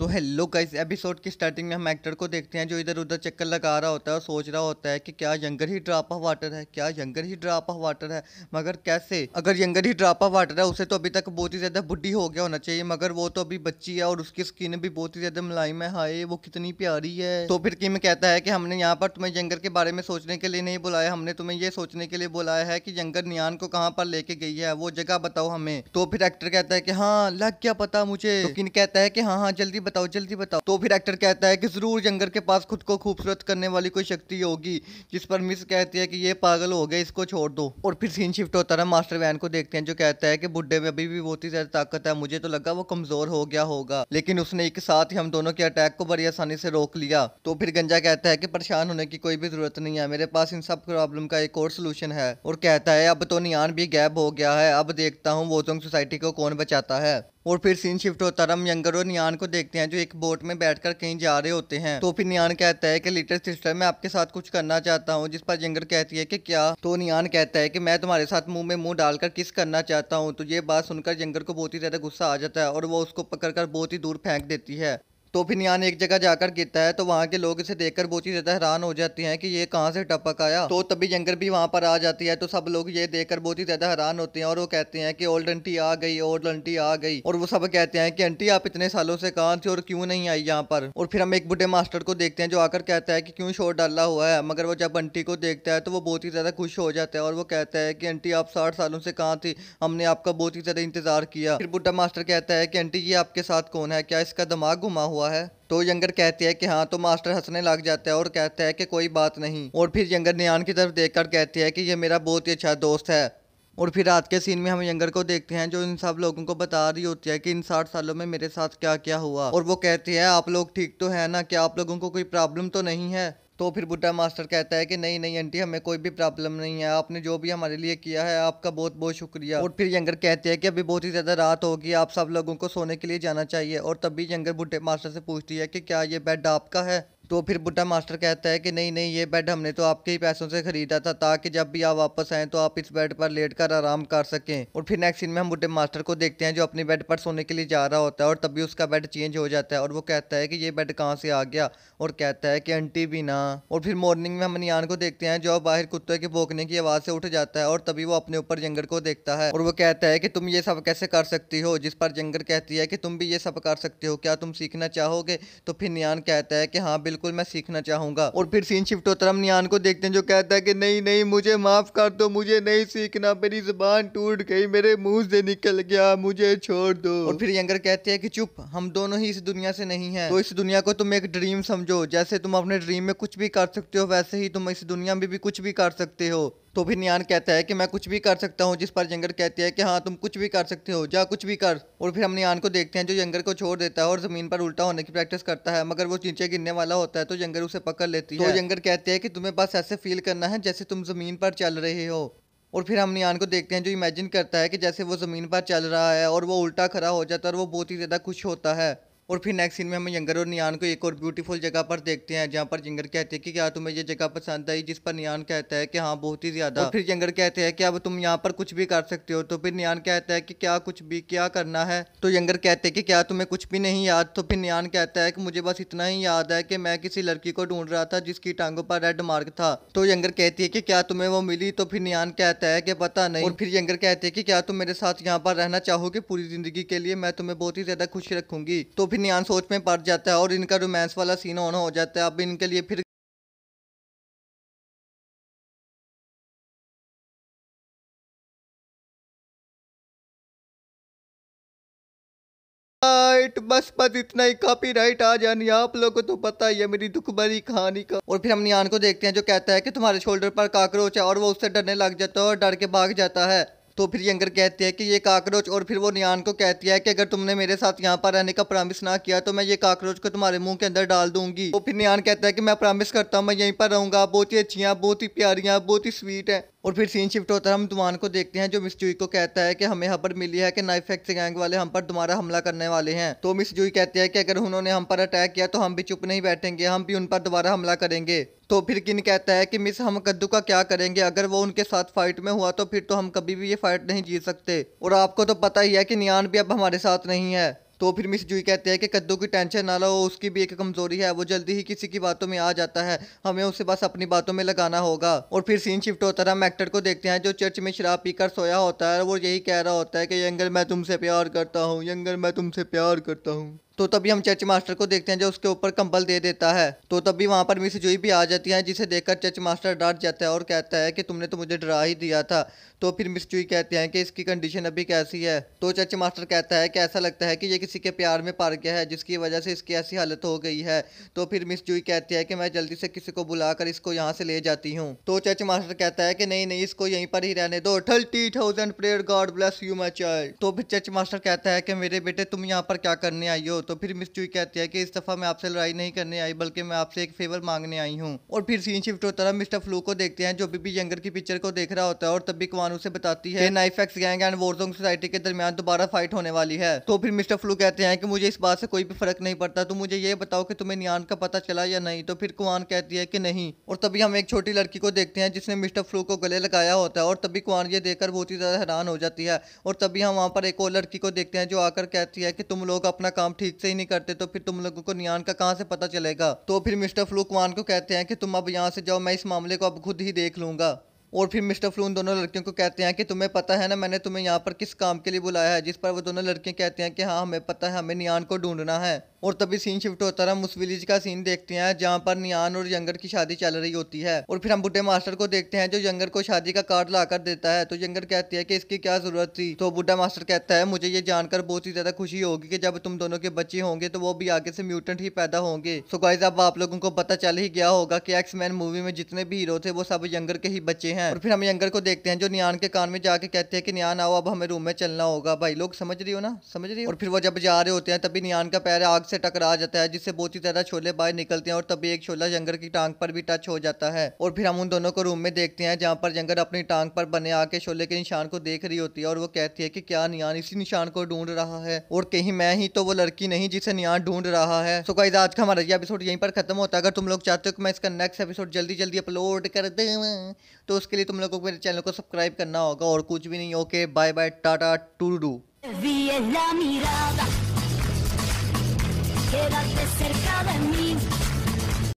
तो hello guys episode की starting में हम एक्टर को देखते हैं जो इधर उधर चक्कर लगा रहा होता है और सोच रहा होता है कि क्या यंगर ही ड्रॉप ऑफ वाटर है क्या यंगर ही ड्रॉप ऑफ वाटर है मगर कैसे अगर यंगर ही ड्रॉप ऑफ वाटर है उसे तो अभी तक बहुत ही ज़्यादा बुढ़ी हो गया होना चाहिए मगर वो तो अभी बच्ची है और उसकी स्किन भी बहुत ही ज़्यादा मुलायम है हाय वो कितनी प्यारी है तो फिर किम कहता है कि हमने यहाँ पर तुम्हें यंगर के बारे में सोचने के लिए नहीं बुलाया हमने तुम्हें ये सोचने के लिए बुलाया है कि यंगर नियान को कहाँ पर लेके गई है वो जगह बताओ हमें तो फिर एक्टर कहता है कि हाँ लग क्या पता मुझे किन तो कहता है कि हाँ हाँ जल्दी बताओ जल्दी बताओ तो फिर एक्टर कहता है कि जरूर जंगर के पास खुद को खूबसूरत करने वाली कोई शक्ति होगी जिस पर मिस कहती है कि ये पागल हो गया इसको छोड़ दो और फिर सीन शिफ्ट होता है मास्टर वैन को देखते हैं जो कहता है कि बुढ़े में अभी भी बहुत ही ज्यादा ताकत है मुझे तो लगा वो कमजोर हो गया होगा लेकिन उसने एक साथ ही हम दोनों के अटैक को बड़ी आसानी से रोक लिया तो फिर गंजा कहता है की परेशान होने की कोई भी जरूरत नहीं है मेरे पास इन सब प्रॉब्लम का एक और सोल्यूशन है और कहता है अब तो नियान भी गैप हो गया है अब देखता हूँ वो सोसाइटी तो को कौन बचाता है और फिर सीन शिफ्ट होता है हम यंगर और नियान को देखते हैं हैं जो एक बोट में बैठकर कहीं जा रहे होते हैं तो फिर नियान कहता है कि लिटिल सिस्टर मैं आपके साथ कुछ करना चाहता हूँ जिस पर जंगर कहती है कि क्या तो नियान कहता है कि मैं तुम्हारे साथ मुंह में मुंह डालकर किस करना चाहता हूँ तो ये बात सुनकर जंगर को बहुत ही ज्यादा गुस्सा आ जाता है और वो उसको कर बहुत ही दूर फेंक देती है तो फिनियान एक जगह जाकर गिरता है तो वहाँ के लोग इसे देखकर बहुत ही ज़्यादा हैरान हो जाते हैं कि ये कहाँ से टपक आया तो तभी यंगर भी वहाँ पर आ जाती है तो सब लोग ये देखकर बहुत ही ज़्यादा हैरान होते हैं और वो कहते हैं कि ओल्ड आंटी आ गई ओल्ड आंटी आ गई और वो सब कहते हैं कि आंटी आप इतने सालों से कहाँ थी और क्यों नहीं आई यहाँ पर और फिर हम एक बुढ़े मास्टर को देखते हैं जो आकर कहता है कि क्यों शोर डाला हुआ है मगर वो जब आंटी को देखता है तो वो बहुत ही ज़्यादा खुश हो जाता है और वो कहता है कि आंटी आप साठ सालों से कहाँ थी हमने आपका बहुत ही ज़्यादा इंतजार किया फिर बुढ़ा मास्टर कहता है कि आंटी ये आपके साथ कौन है क्या इसका दिमाग घुमा हुआ हुआ है तो यंगर कहती है कि हाँ तो मास्टर हंसने लग जाता है और कहता है कि कोई बात नहीं और फिर यंगर नियान की तरफ देखकर कहती है कि ये मेरा बहुत ही अच्छा दोस्त है और फिर रात के सीन में हम यंगर को देखते हैं जो इन सब लोगों को बता रही होती है कि इन साठ सालों में मेरे साथ क्या क्या हुआ और वो कहती है आप लोग ठीक तो है ना क्या आप लोगों को कोई प्रॉब्लम तो नहीं है तो फिर बुड्ढा मास्टर कहता है कि नहीं नहीं आंटी हमें कोई भी प्रॉब्लम नहीं है आपने जो भी हमारे लिए किया है आपका बहुत बहुत शुक्रिया और फिर यंगर कहते हैं कि अभी बहुत ही ज़्यादा रात होगी आप सब लोगों को सोने के लिए जाना चाहिए और तभी यंगर बुड्ढे मास्टर से पूछती है कि क्या ये बेड आपका है तो फिर बुढ़ा मास्टर कहता है कि नहीं नहीं ये बेड हमने तो आपके ही पैसों से ख़रीदा था ताकि जब भी आप वापस आए तो आप इस बेड पर लेट कर आराम कर सकें और फिर नेक्स्ट सीन में हम बुढ़े मास्टर को देखते हैं जो अपने बेड पर सोने के लिए जा रहा होता है और तभी उसका बेड चेंज हो जाता है और वो कहता है कि ये बेड कहाँ से आ गया और कहता है कि आंटी भी ना और फिर मॉर्निंग में हम नियान को देखते हैं जो बाहर कुत्ते के भोंकने की आवाज़ से उठ जाता है और तभी वो अपने ऊपर जंगर को देखता है और वो कहता है कि तुम ये सब कैसे कर सकती हो जिस पर जंगर कहती है कि तुम भी ये सब कर सकते हो क्या तुम सीखना चाहोगे तो फिर नियान कहता है कि हाँ बिल्कुल बिल्कुल मैं सीखना चाहूंगा और फिर सीन शिफ्ट होता है नियान को देखते हैं जो कहता है कि नहीं नहीं मुझे माफ कर दो मुझे नहीं सीखना मेरी जबान टूट गई मेरे मुंह से निकल गया मुझे छोड़ दो और फिर यंगर कहते हैं कि चुप हम दोनों ही इस दुनिया से नहीं है तो इस दुनिया को तुम एक ड्रीम समझो जैसे तुम अपने ड्रीम में कुछ भी कर सकते हो वैसे ही तुम इस दुनिया में भी कुछ भी कर सकते हो तो फिर न्यान कहता है कि मैं कुछ भी कर सकता हूँ जिस पर जंगर कहती है कि हाँ तुम कुछ भी कर सकते हो जा कुछ भी कर और फिर हम न्यान को देखते हैं जो जंगर को छोड़ देता है और ज़मीन पर उल्टा होने की प्रैक्टिस करता है मगर वो नीचे गिरने वाला होता है तो जंगर उसे पकड़ लेती तो है तो जंगर कहते हैं कि तुम्हें बस ऐसे फील करना है जैसे तुम ज़मीन पर चल रहे हो और फिर हम न्यान को देखते हैं जो इमेजिन करता है कि जैसे वो ज़मीन पर चल रहा है और वो उल्टा खड़ा हो जाता है और वो बहुत ही ज़्यादा खुश होता है और फिर नेक्स्ट सीन में हम यंगर और नियान को एक और ब्यूटीफुल जगह पर देखते हैं जहाँ पर यंगर कहते हैं कि क्या तुम्हें ये जगह पसंद आई जिस पर नियान कहता है कि हाँ बहुत ही ज़्यादा फिर यंगर कहते हैं कि अब तुम यहाँ पर कुछ भी कर सकते हो तो फिर नियान कहता है कि क्या कुछ भी क्या करना है तो यंगर कहते हैं कि क्या तुम्हें कुछ भी नहीं याद तो फिर नियान कहता है कि मुझे बस इतना ही याद है कि मैं किसी लड़की को ढूंढ रहा था जिसकी टांगों पर रेड मार्क था तो यंगर कहती है कि क्या तुम्हें वो मिली तो फिर नियान कहता है कि पता नहीं और फिर यंगर कहते हैं कि क्या तुम मेरे साथ यहाँ पर रहना चाहोगे पूरी जिंदगी के लिए मैं तुम्हें बहुत ही ज़्यादा खुश रखूंगी तो फिर नियान सोच में पड़ जाता है और इनका रोमांस वाला सीन ऑन हो जाता है अब इनके लिए फिर राइट बस बस इतना ही कॉपी राइट आ जानी आप लोगों को तो पता ही है मेरी दुख भरी कहानी का और फिर हम नियान को देखते हैं जो कहता है कि तुम्हारे शोल्डर पर काकरोच है और वो उससे डरने लग जाता है और डर के भाग जाता है तो फिर यंगर कहती है कि ये काकरोच और फिर वो नियान को कहती है कि अगर तुमने मेरे साथ यहाँ पर रहने का प्रॉमिस ना किया तो मैं ये काकरोच को तुम्हारे मुंह के अंदर डाल दूंगी तो फिर नियान कहता है कि मैं प्रॉमिस करता हूँ मैं यहीं पर रहूँगा बहुत ही अच्छी बहुत ही प्यारियाँ बहुत ही स्वीट है और फिर सीन शिफ्ट होता है हम दुमान को देखते हैं जो मिस जुई को कहता है कि हमें पर मिली है कि नाइफ एक्स गैंग वाले हम पर दोबारा हमला करने वाले हैं तो मिस जुई कहती है कि अगर उन्होंने हम पर अटैक किया तो हम भी चुप नहीं बैठेंगे हम भी उन पर दोबारा हमला करेंगे तो फिर किन कहता है कि मिस हम कद्दू का क्या करेंगे अगर वो उनके साथ फाइट में हुआ तो फिर तो हम कभी भी ये फाइट नहीं जीत सकते और आपको तो पता ही है कि नियान भी अब हमारे साथ नहीं है तो फिर मिस जूई कहते हैं कि कद्दू की टेंशन ना लो उसकी भी एक कमज़ोरी है वो जल्दी ही किसी की बातों में आ जाता है हमें उसे बस अपनी बातों में लगाना होगा और फिर सीन शिफ्ट होता है हम एक्टर को देखते हैं जो चर्च में शराब पीकर सोया होता है वो यही कह रहा होता है कि यंगर मैं तुमसे प्यार करता हूँ यंगर मैं तुमसे प्यार करता हूँ तो तभी हम चर्च मास्टर को देखते हैं जो उसके ऊपर कंबल दे देता है तो तभी वहाँ पर मिस जूही भी आ जाती है जिसे देखकर चर्च मास्टर डर जाता है और कहता है कि तुमने तो मुझे डरा ही दिया था तो फिर मिस जूई कहते हैं कि इसकी कंडीशन अभी कैसी है तो चर्च मास्टर कहता है कि ऐसा लगता है कि ये किसी के प्यार में पार गया है जिसकी वजह से इसकी ऐसी हालत हो गई है तो फिर मिस जूई कहती है कि मैं जल्दी से किसी को बुलाकर इसको यहाँ से ले जाती हूँ तो चर्च मास्टर कहता है कि नहीं नहीं इसको यहीं पर ही रहने दो thirty thousand prayer God bless you my child तो फिर चर्च मास्टर कहता है कि मेरे बेटे तुम यहाँ पर क्या करने आई हो तो फिर मिस चुई कहती है कि इस दफ़ा मैं आपसे लड़ाई नहीं करने आई बल्कि मैं आपसे एक फेवर मांगने आई हूँ और फिर सीन शिफ्ट होता है मिस्टर फ्लू को देखते हैं जो बीबी यंगर की पिक्चर को देख रहा होता है और तभी कुमार उसे बताती है नाइफ एक्स गैंग एंड वोरजोंग सोसाइटी के दरमियान दोबारा फाइट होने वाली है तो फिर मिस्टर फ्लू कहते हैं कि मुझे इस बात से कोई भी फर्क नहीं पड़ता तो मुझे ये बताओ कि तुम्हें नियान का पता चला या नहीं तो फिर कुमान कहती है कि नहीं और तभी हम एक छोटी लड़की को देखते हैं जिसने मिस्टर फ्लू को गले लगाया होता है और तभी कुमान ये देखकर बहुत ही ज़्यादा हैरान हो जाती है और तभी हम वहाँ पर एक और लड़की को देखते हैं जो आकर कहती है कि तुम लोग अपना काम ठीक से ही नहीं करते तो फिर तुम लोगों को नियान का कहाँ से पता चलेगा तो फिर मिस्टर फ्लूकवान को कहते हैं कि तुम अब यहाँ से जाओ मैं इस मामले को अब खुद ही देख लूंगा और फिर मिस्टर फ्लून दोनों लड़कियों को कहते हैं कि तुम्हें पता है ना मैंने तुम्हें यहाँ पर किस काम के लिए बुलाया है जिस पर वो दोनों लड़कियाँ कहते हैं कि हाँ हमें पता है हमें नियान को ढूंढना है और तभी सीन शिफ्ट होता है हम उस विलेज का सीन देखते हैं जहाँ पर नियान और यंगर की शादी चल रही होती है और फिर हम बुढ़े मास्टर को देखते हैं जो यंगर को शादी का कार्ड ला कर देता है तो यंगर कहती है कि इसकी क्या जरूरत थी तो बुढ़ा मास्टर कहता है मुझे ये जानकर बहुत ही ज्यादा खुशी होगी कि जब तुम दोनों के बच्चे होंगे तो वो भी आगे से म्यूटेंट ही पैदा होंगे सो गाइज अब आप लोगों को पता चल ही गया होगा कि एक्समैन मूवी में जितने भी हीरो थे वो सब यंगर के ही बच्चे हैं हैं और फिर हम यंगर को देखते हैं जो नियान के कान में जाके कहते हैं कि नियान आओ अब हमें रूम में चलना होगा भाई लोग समझ रही हो ना समझ रही हो और फिर वो जब जा रहे होते हैं तभी नियान का पैर आग से टकरा जाता है जिससे बहुत ही ज्यादा छोले बाहर निकलते हैं और तभी एक छोला जंगर की टांग पर भी टच हो जाता है और फिर हम उन दोनों को रूम में देखते हैं जहाँ पर जंगर अपनी टांग पर बने आके छोले के निशान को देख रही होती है और वो कहती है कि क्या नियान इसी निशान को ढूंढ रहा है और कहीं मैं ही तो वो लड़की नहीं जिसे नियान ढूंढ रहा है सो कहीं आज का हमारा ये एपिसोड यहीं पर खत्म होता है अगर तुम लोग चाहते हो कि मैं इसका नेक्स्ट एपिसोड जल्दी जल्दी अपलोड कर दे तो उसके उसके लिए तुम लोगों को मेरे चैनल को सब्सक्राइब करना होगा और कुछ भी नहीं okay bye bye tata to do